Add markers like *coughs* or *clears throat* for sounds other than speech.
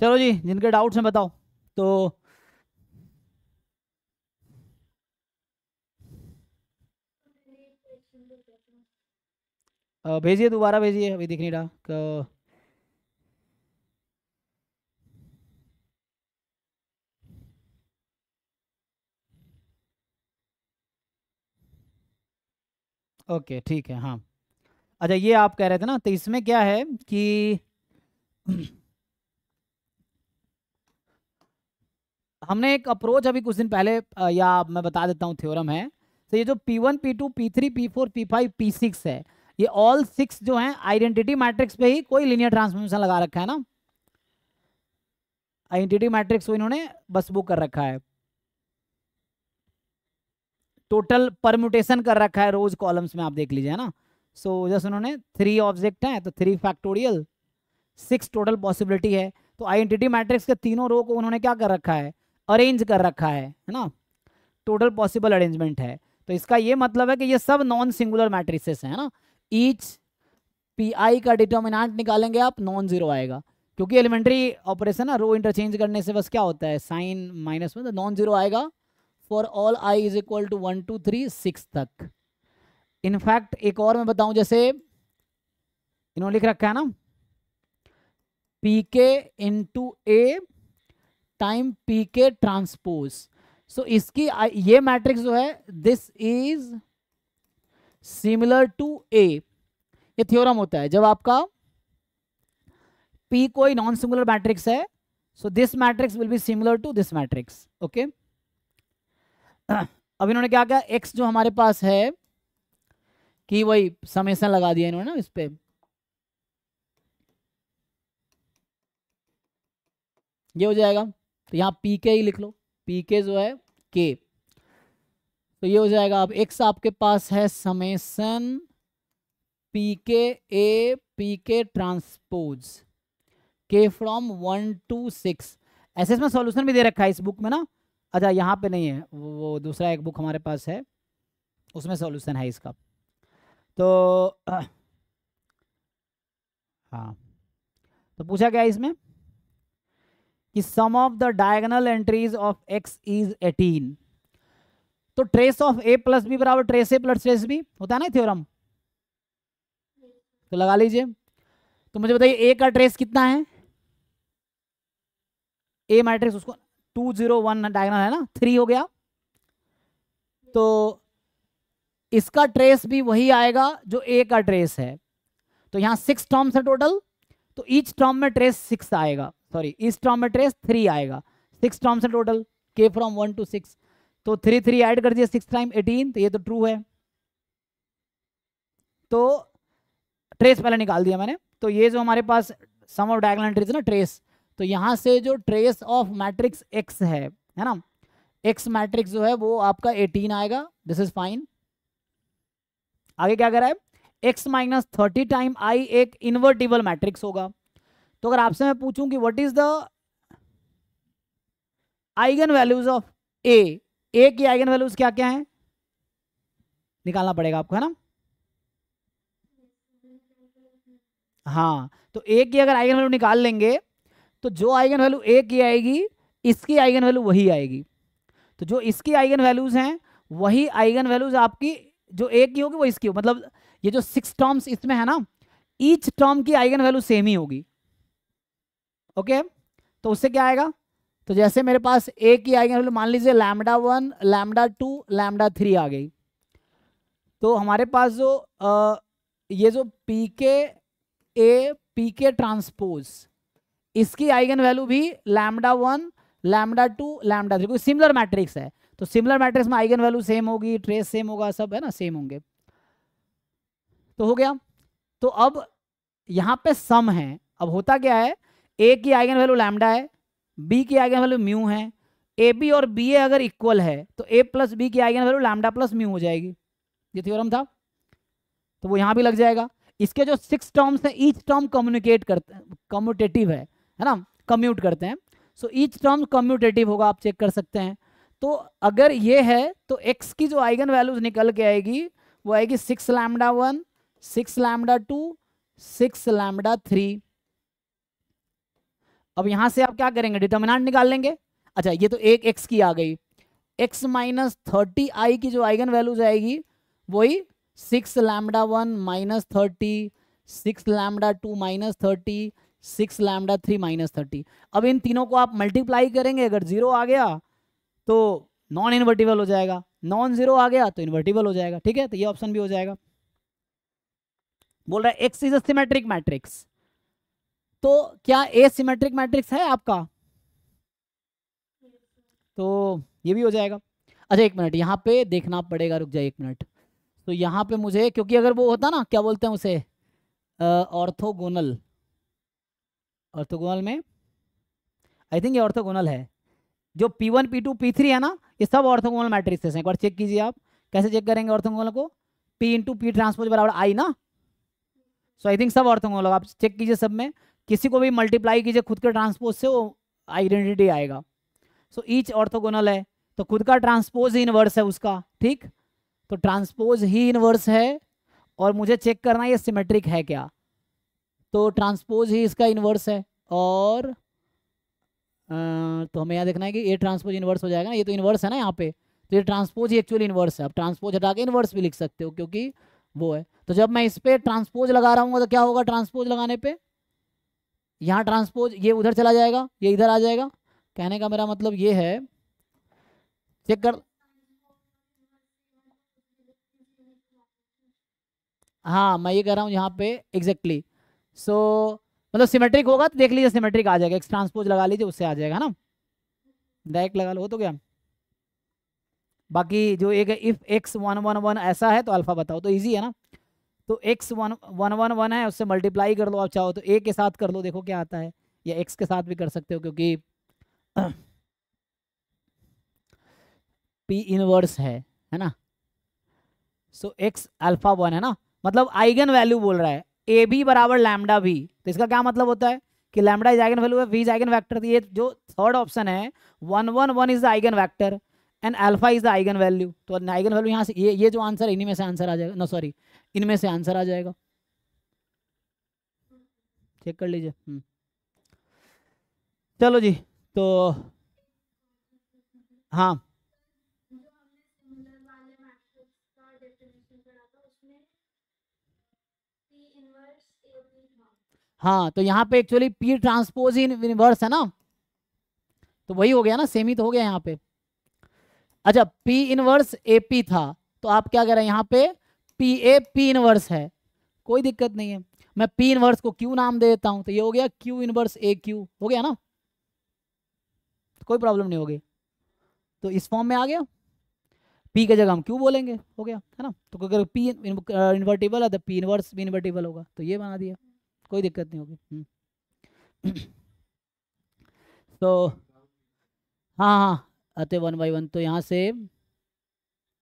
चलो जी जिनके डाउट्स हैं बताओ तो भेजिए दोबारा भेजिए अभी दिख नहीं रहा ओके ठीक है हाँ अच्छा ये आप कह रहे थे ना तो इसमें क्या है कि *clears throat* हमने एक अप्रोच अभी कुछ दिन पहले या मैं बता देता हूँ थ्योरम है तो ये जो P one P two P three P four P five P six है ये ऑल सिक्स जो है आइडेंटिटी मैट्रिक्स पे ही कोई लीनियर ट्रांसफॉर्मेशन लगा रखा है ना आइडेंटिटी मैट्रिक्स को इन्होंने बस बुक कर रखा है टोटल परम्यूटेशन कर रखा है रोज कॉलम्स में आप देख लीजिए है ना सो so, जैसे उन्होंने थ्री ऑब्जेक्ट हैं तो three factorial six total possibility है तो आइडेंटिटी मैट्रिक्स के तीनों रो को उन्होंने क्या कर रखा है अरेंज कर रखा है है ना टोटल पॉसिबल अरेंजमेंट है तो इसका ये मतलब है कि ये सब नॉन सिंगुलर मैट्रिसेस हैं ना ईच पी आई का डिटर्मिनाट निकालेंगे आप नॉन जीरो आएगा क्योंकि एलिमेंट्री ऑपरेशन ना रो इंटरचेंज करने से बस क्या होता है साइन माइनस में तो नॉन जीरो आएगा for all I is equal to one two three six तक इनफैक्ट एक और मैं बताऊं जैसे इन्होंने लिख रखा है ना P K into A time P K transpose so इसकी ये मैट्रिक्स जो है this is similar to A ये थ्योरम होता है जब आपका पी कोई नॉन सिमिलर मैट्रिक्स है so this matrix will be similar to this matrix okay अब इन्होंने क्या किया एक्स जो हमारे पास है कि वही समेसन लगा दिया इन्होंने ना इस पर ये हो जाएगा तो यहाँ पी के ही लिख लो पी के जो है के तो ये हो जाएगा अब एक्स आपके पास है summation P K A P K transpose K from one two six ऐसे इसमें सॉल्यूशन भी दे रखा है इस बुक में ना अच्छा यहाँ पे नहीं है वो दूसरा एक बुक हमारे पास है उसमें सॉल्यूशन है इसका तो *clears throat* हाँ तो पूछा गया इसमें कि sum of the diagonal entries of X is eighteen तो trace of A plus B बराबर trace A plus trace B होता है ना थ्योरम तो लगा लीजिए तो मुझे बताइए ए का ट्रेस कितना है ए मैट्रिक्स उसको टू जीरो वन डायगनल है ना थ्री हो गया तो इसका ट्रेस भी वही आएगा जो ए का ट्रेस है तो यहां सिक्स टर्म्स है टोटल तो ईच टर्म में ट्रेस सिक्स आएगा सॉरी इस टर्म में ट्रेस थ्री आएगा सिक्स टर्म्स हैं total K from one two six तो थ्री थ्री ऐड कर दिया सिक्स टाइम एटीन तो ये तो ट्रू है तो ट्रेस पहले निकाल दिया मैंने तो ये जो हमारे पास सम ऑफ डायगोनल एंट्रीज ना ट्रेस तो यहाँ से जो ट्रेस ऑफ मैट्रिक्स एक्स है है ना एक्स मैट्रिक्स जो है वो आपका एटीन आएगा दिस इज फाइन आगे क्या कर रहा है X minus thirty time I एक इन्वर्टिबल मैट्रिक्स होगा तो अगर आपसे मैं पूछूं कि what is the eigen values of A A की आइगन वैल्यूज क्या क्या हैं निकालना पड़ेगा आपको है ना हाँ तो ए की अगर आइगन वैल्यू निकाल लेंगे तो जो आइगन वैल्यू ए की आएगी इसकी आइगन वैल्यू वही आएगी तो जो इसकी आइगन वैल्यूज हैं वही आइगन वैल्यूज आपकी जो ए की होगी वो इसकी होगी मतलब ये जो सिक्स टर्म्स इसमें है ना ईच टर्म की आइगन वैल्यू सेम ही होगी ओके तो उससे क्या आएगा तो जैसे मेरे पास ए की आएगी मतलब मान लीजिए lambda one lambda two lambda three आ गई तो हमारे पास जो आ, ये जो P K A P K transpose इसकी आइगन वैल्यू भी lambda one lambda two lambda three क्योंकि सिमिलर मैट्रिक्स है तो सिमिलर मैट्रिक्स में आइगन वैल्यू सेम होगी ट्रेस सेम होगा सब है ना सेम होंगे तो हो गया तो अब यहाँ पे सम है अब होता क्या है ए की आइगन वैल्यू लैमडा है बी की आइगन वैल्यू म्यू है ए बी और बी ए अगर इक्वल है तो ए प्लस बी की eigen value lambda plus mu हो जाएगी ये थ्योरम था तो वो यहाँ भी लग जाएगा इसके जो सिक्स टर्म्स हैं ईच टर्म कम्युनिकेट करते हैं कम्यूटेटिव है है ना कम्यूट करते हैं सो ईच टर्म कम्यूटेटिव होगा आप चेक कर सकते हैं तो अगर ये है तो एक्स की जो आइगन वैल्यूज निकल के आएगी वो आएगी six lambda one six lambda two six lambda three अब यहां से आप क्या करेंगे डिटर्मिनाट निकाल लेंगे अच्छा ये तो एक एक्स की आ गई एक्स माइनस थर्टी आई की जो आइगन वैल्यू जाएगी वही six lambda one minus thirty six lambda two minus thirty six lambda three minus thirty अब इन तीनों को आप मल्टीप्लाई करेंगे अगर जीरो आ गया तो नॉन इन्वर्टिबल हो जाएगा नॉन जीरो आ गया तो इन्वर्टिबल हो जाएगा ठीक है तो ये ऑप्शन भी हो जाएगा बोल रहा है X is a symmetric matrix तो क्या ए सिमेट्रिक मैट्रिक्स है आपका तो ये भी हो जाएगा अच्छा एक मिनट यहाँ पे देखना पड़ेगा रुक जाए एक मिनट तो यहाँ पे मुझे क्योंकि अगर वो होता ना क्या बोलते हैं उसे ऑर्थोगोनल ऑर्थोगोनल में आई थिंक ये ऑर्थोगोनल है जो P one P two P three है ना ये सब ऑर्थोगोनल मैट्रिक्स हैं एक बार चेक कीजिए आप कैसे चेक करेंगे ऑर्थोगोनल को पी इंटू पी ट्रांसपोज बराबर आई ना सो आई थिंक सब ऑर्थोगोनल आप चेक कीजिए सब में किसी को भी मल्टीप्लाई कीजिए खुद के ट्रांसपोज से वो आइडेंटिटी आएगा सो ईच ऑर्थोगोनल है तो खुद का ट्रांसपोज ही इनवर्स है उसका ठीक तो ट्रांसपोज ही इनवर्स है और मुझे चेक करना ये सिमेट्रिक है क्या तो ट्रांसपोज ही इसका इनवर्स है और आ, तो हमें यहाँ देखना है कि ये ट्रांसपोज इनवर्स हो जाएगा ना ये तो इनवर्स है ना यहाँ पे तो ये ट्रांसपोज ही एक्चुअली इनवर्स है आप ट्रांसपोज हटा के इनवर्स भी लिख सकते हो क्योंकि वो है तो जब मैं इस पर ट्रांसपोज लगा रहा हूँ तो क्या होगा ट्रांसपोज लगाने पर यहाँ ट्रांसपोज ये उधर चला जाएगा ये इधर आ जाएगा कहने का मेरा मतलब ये है चेक कर हाँ मैं ये कह रहा हूँ यहाँ पे एग्जैक्टली सो so, मतलब सिमेट्रिक होगा तो देख लीजिए सिमेट्रिक आ जाएगा एक्स ट्रांसपोज लगा लीजिए उससे आ जाएगा ना डायरेक्ट लगा लो तो क्या बाकी जो एक if X one one one ऐसा है तो अल्फा बताओ तो इजी है ना तो X one one one one है उससे मल्टीप्लाई कर लो आप चाहो तो ए के साथ कर लो देखो क्या आता है या एक्स के साथ भी कर सकते हो क्योंकि पी *clears throat* इनवर्स है है ना सो एक्स अल्फा वन है ना मतलब आइगन वैल्यू बोल रहा है ए बी बराबर लैमडा भी तो इसका क्या मतलब होता है कि लैमडा इज आइगन वैल्यू है वी इज आइगन वैक्टर तो ये जो थर्ड ऑप्शन है one one one is the eigen vector and alpha is the eigen value तो आइगन वैल्यू यहाँ से ये ये जो आंसर है इन्हीं में से आंसर आ जाएगा नो सॉरी इनमें से आंसर आ जाएगा चेक कर लीजिए हम्म। चलो जी तो हाँ हाँ तो यहाँ पे actually P transpose in inverse है ना तो वही हो गया ना सेम ही तो हो गया यहाँ पे अच्छा P इनवर्स ए पी था तो आप क्या कह रहे हैं यहाँ पे पी ए पी इनवर्स है कोई दिक्कत नहीं है मैं P इनवर्स को Q नाम दे देता हूँ तो ये हो गया Q इनवर्स ए क्यू हो गया ना तो कोई प्रॉब्लम नहीं होगी तो इस फॉर्म में आ गया P की जगह हम Q बोलेंगे हो गया है ना तो अगर P इन्वर्टेबल है तो P इनवर्स भी इन्वर्टेबल होगा तो ये बना दिया कोई दिक्कत नहीं होगी तो *coughs* हाँ हाँ अतः वन बाई वन तो यहाँ से